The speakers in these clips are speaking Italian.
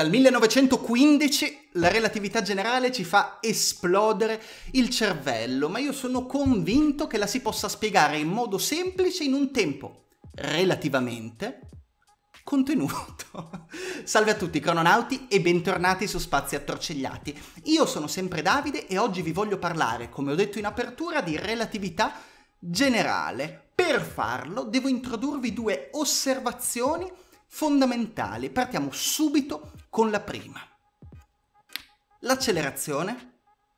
Dal 1915 la relatività generale ci fa esplodere il cervello, ma io sono convinto che la si possa spiegare in modo semplice in un tempo relativamente contenuto. Salve a tutti crononauti e bentornati su Spazi Attorcigliati. Io sono sempre Davide e oggi vi voglio parlare, come ho detto in apertura, di relatività generale. Per farlo devo introdurvi due osservazioni fondamentali. Partiamo subito con la prima. L'accelerazione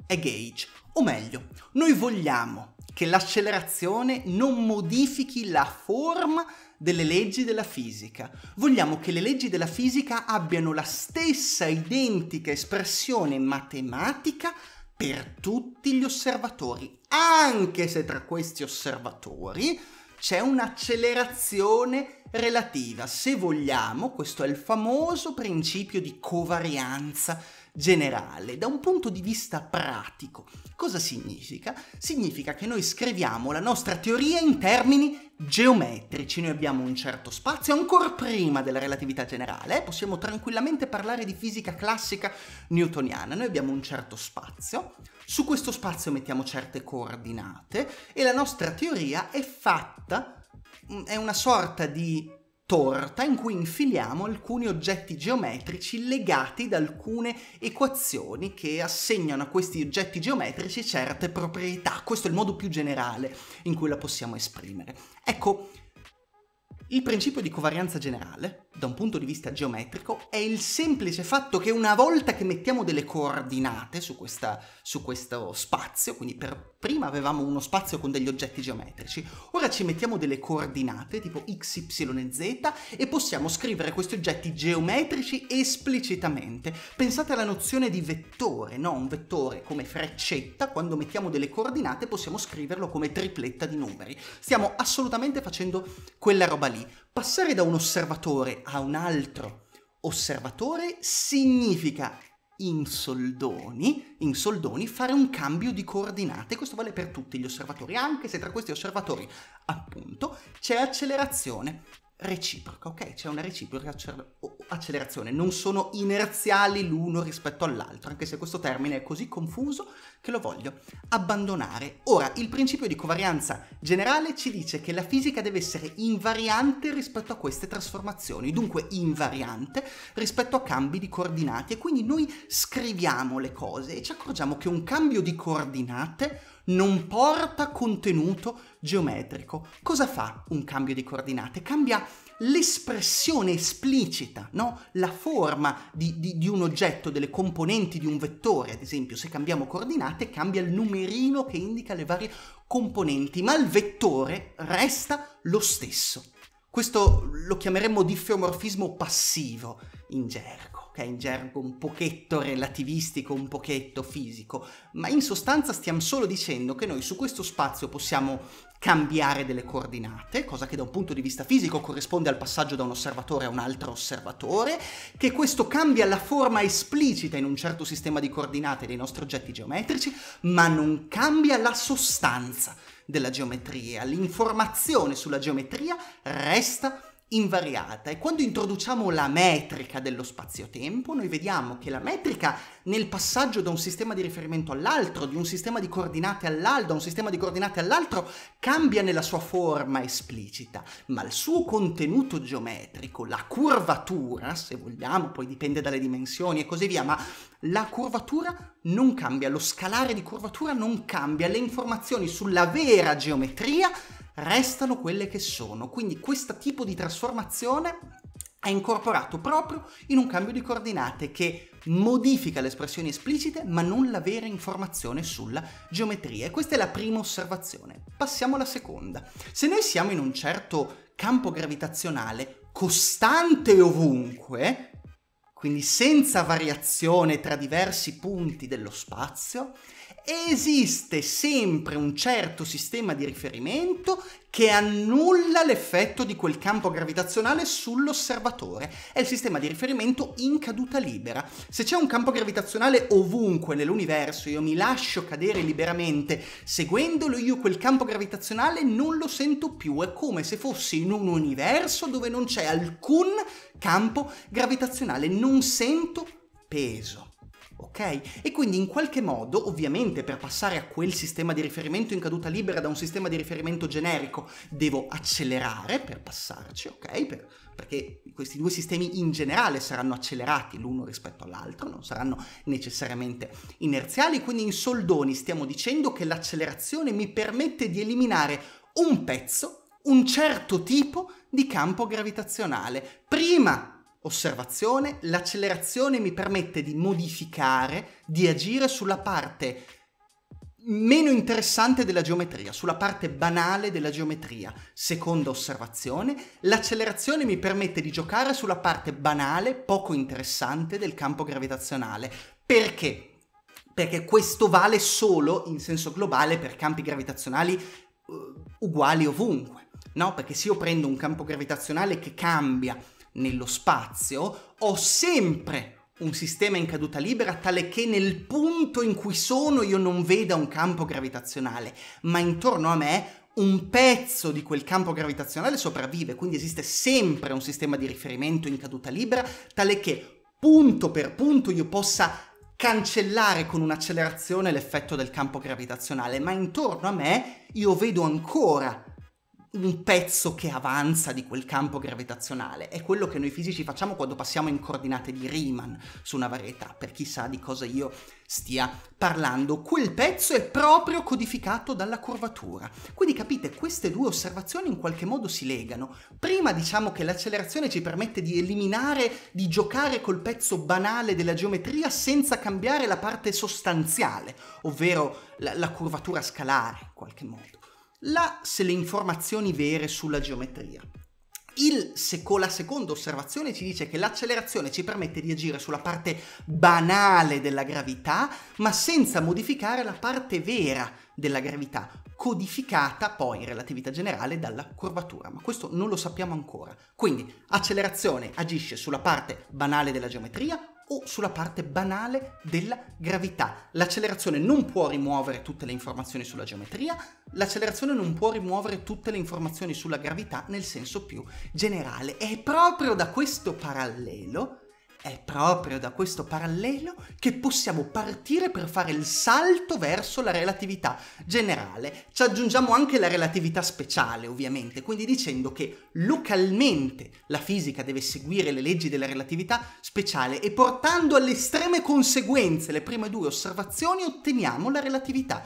è gauge, o meglio, noi vogliamo che l'accelerazione non modifichi la forma delle leggi della fisica. Vogliamo che le leggi della fisica abbiano la stessa identica espressione matematica per tutti gli osservatori, anche se tra questi osservatori c'è un'accelerazione relativa. Se vogliamo, questo è il famoso principio di covarianza generale, da un punto di vista pratico. Cosa significa? Significa che noi scriviamo la nostra teoria in termini geometrici. Noi abbiamo un certo spazio, ancora prima della relatività generale, eh? possiamo tranquillamente parlare di fisica classica newtoniana. Noi abbiamo un certo spazio, su questo spazio mettiamo certe coordinate e la nostra teoria è fatta, mm, è una sorta di torta in cui infiliamo alcuni oggetti geometrici legati ad alcune equazioni che assegnano a questi oggetti geometrici certe proprietà. Questo è il modo più generale in cui la possiamo esprimere. Ecco, il principio di covarianza generale da un punto di vista geometrico è il semplice fatto che una volta che mettiamo delle coordinate su, questa, su, questo spazio, quindi per prima avevamo uno spazio con degli oggetti geometrici, ora ci mettiamo delle coordinate tipo x, y e z e possiamo scrivere questi oggetti geometrici esplicitamente. Pensate alla nozione di vettore, no? Un vettore come freccetta, quando mettiamo delle coordinate possiamo scriverlo come tripletta di numeri. Stiamo assolutamente facendo quella roba lì. Passare da un osservatore a un altro osservatore significa in soldoni, in soldoni fare un cambio di coordinate. Questo vale per tutti gli osservatori, anche se tra questi osservatori, appunto, c'è accelerazione reciproca, ok? C'è una reciproca accelerazione, non sono inerziali l'uno rispetto all'altro, anche se questo termine è così confuso che lo voglio abbandonare. Ora, il principio di covarianza generale ci dice che la fisica deve essere invariante rispetto a queste trasformazioni, dunque invariante rispetto a cambi di coordinate e quindi noi scriviamo le cose e ci accorgiamo che un cambio di coordinate non porta contenuto geometrico. Cosa fa un cambio di coordinate? Cambia l'espressione esplicita, no? la forma di, di, di, un oggetto, delle componenti di un vettore, ad esempio, se cambiamo coordinate cambia il numerino che indica le varie componenti, ma il vettore resta lo stesso. Questo lo chiameremmo diffeomorfismo passivo in gergo tocca in gergo un pochetto relativistico, un pochetto fisico, ma in sostanza stiamo solo dicendo che noi su questo spazio possiamo cambiare delle coordinate, cosa che da un punto di vista fisico corrisponde al passaggio da un osservatore a un altro osservatore, che questo cambia la forma esplicita in un certo sistema di coordinate dei nostri oggetti geometrici, ma non cambia la sostanza della geometria. L'informazione sulla geometria resta invariata e quando introduciamo la metrica dello spazio-tempo noi vediamo che la metrica nel passaggio da un sistema di riferimento all'altro, di un sistema di coordinate all'altro, da un sistema di coordinate all'altro, cambia nella sua forma esplicita, ma il suo contenuto geometrico, la curvatura, se vogliamo, poi dipende dalle dimensioni e così via, ma la curvatura non cambia, lo scalare di curvatura non cambia, le informazioni sulla vera geometria restano quelle che sono. Quindi questo tipo di trasformazione è incorporato proprio in un cambio di coordinate che modifica le espressioni esplicite ma non la vera informazione sulla geometria. E questa è la prima osservazione. Passiamo alla seconda. Se noi siamo in un certo campo gravitazionale costante ovunque, quindi senza variazione tra diversi punti dello spazio, esiste sempre un certo sistema di riferimento che annulla l'effetto di quel campo gravitazionale sull'osservatore. È il sistema di riferimento in caduta libera. Se c'è un campo gravitazionale ovunque nell'universo, io mi lascio cadere liberamente, seguendolo io quel campo gravitazionale non lo sento più, è come se fossi in un universo dove non c'è alcun campo gravitazionale, non sento peso ok? E quindi in qualche modo, ovviamente per passare a quel sistema di riferimento in caduta libera da un sistema di riferimento generico, devo accelerare per passarci, ok? Per, perché questi due sistemi in generale saranno accelerati l'uno rispetto all'altro, non saranno necessariamente inerziali, quindi in soldoni stiamo dicendo che l'accelerazione mi permette di eliminare un pezzo, un certo tipo di campo gravitazionale, prima Osservazione, l'accelerazione mi permette di modificare, di agire sulla parte meno interessante della geometria, sulla parte banale della geometria. Seconda osservazione, l'accelerazione mi permette di giocare sulla parte banale, poco interessante del campo gravitazionale. Perché? Perché questo vale solo in senso globale per campi gravitazionali eh, uguali ovunque, no? Perché se io prendo un campo gravitazionale che cambia nello spazio, ho sempre un sistema in caduta libera tale che nel punto in cui sono io non veda un campo gravitazionale, ma intorno a me un pezzo di quel campo gravitazionale sopravvive, quindi esiste sempre un sistema di riferimento in caduta libera, tale che punto per punto io possa cancellare con un'accelerazione l'effetto del campo gravitazionale, ma intorno a me io vedo ancora un pezzo che avanza di quel campo gravitazionale. È quello che noi fisici facciamo quando passiamo in coordinate di Riemann su una varietà, per chissà di cosa io stia parlando. Quel pezzo è proprio codificato dalla curvatura. Quindi capite, queste due osservazioni in qualche modo si legano. Prima diciamo che l'accelerazione ci permette di eliminare, di giocare col pezzo banale della geometria senza cambiare la parte sostanziale, ovvero la, la curvatura scalare in qualche modo la, se le informazioni vere sulla geometria. Il, la seconda osservazione ci dice che l'accelerazione ci permette di agire sulla parte banale della gravità, ma senza modificare la parte vera della gravità, codificata poi in relatività generale dalla curvatura, ma questo non lo sappiamo ancora. Quindi accelerazione agisce sulla parte banale della geometria, o sulla parte banale della gravità. L'accelerazione non può rimuovere tutte le informazioni sulla geometria, l'accelerazione non può rimuovere tutte le informazioni sulla gravità nel senso più generale. È proprio da questo parallelo è proprio da questo parallelo che possiamo partire per fare il salto verso la relatività generale. Ci aggiungiamo anche la relatività speciale, ovviamente, quindi dicendo che localmente la fisica deve seguire le leggi della relatività speciale e portando alle estreme conseguenze le prime due osservazioni otteniamo la relatività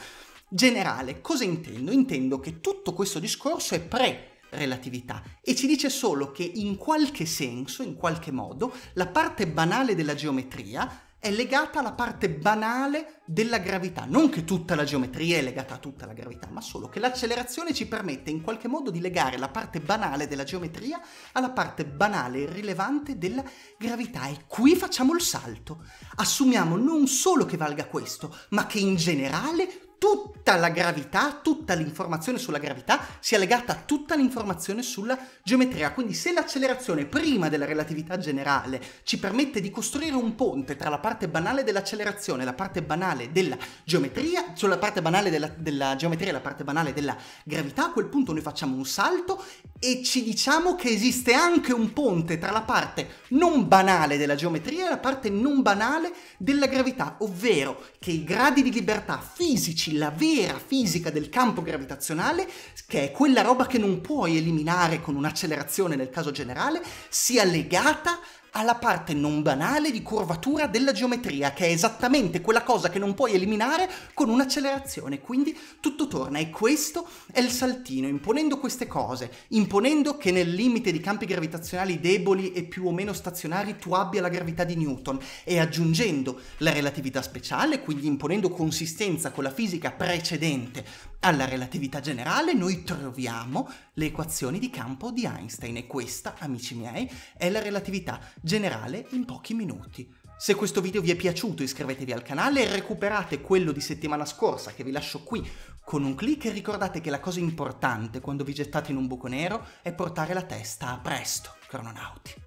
generale. Cosa intendo? Intendo che tutto questo discorso è pre relatività e ci dice solo che in qualche senso, in qualche modo, la parte banale della geometria è legata alla parte banale della gravità. Non che tutta la geometria è legata a tutta la gravità, ma solo che l'accelerazione ci permette in qualche modo di legare la parte banale della geometria alla parte banale e rilevante della gravità. E qui facciamo il salto. Assumiamo non solo che valga questo, ma che in generale tutte tutta la gravità, tutta l'informazione sulla gravità sia legata a tutta l'informazione sulla geometria. Quindi se l'accelerazione prima della relatività generale ci permette di costruire un ponte tra la parte banale dell'accelerazione e la parte banale della geometria, sulla cioè parte banale della, della geometria e la parte banale della gravità, a quel punto noi facciamo un salto e ci diciamo che esiste anche un ponte tra la parte non banale della geometria e la parte non banale della gravità, ovvero che i gradi di libertà fisici, la vera sfera fisica del campo gravitazionale, che è quella roba che non puoi eliminare con un'accelerazione nel caso generale, sia legata alla parte non banale di curvatura della geometria, che è esattamente quella cosa che non puoi eliminare con un'accelerazione. Quindi tutto torna e questo è il saltino, imponendo queste cose, imponendo che nel limite di campi gravitazionali deboli e più o meno stazionari tu abbia la gravità di Newton e aggiungendo la relatività speciale, quindi imponendo consistenza con la fisica precedente alla relatività generale, noi troviamo le equazioni di campo di Einstein e questa, amici miei, è la relatività generale in pochi minuti. Se questo video vi è piaciuto iscrivetevi al canale e recuperate quello di settimana scorsa che vi lascio qui con un clic e ricordate che la cosa importante quando vi gettate in un buco nero è portare la testa a presto, crononauti.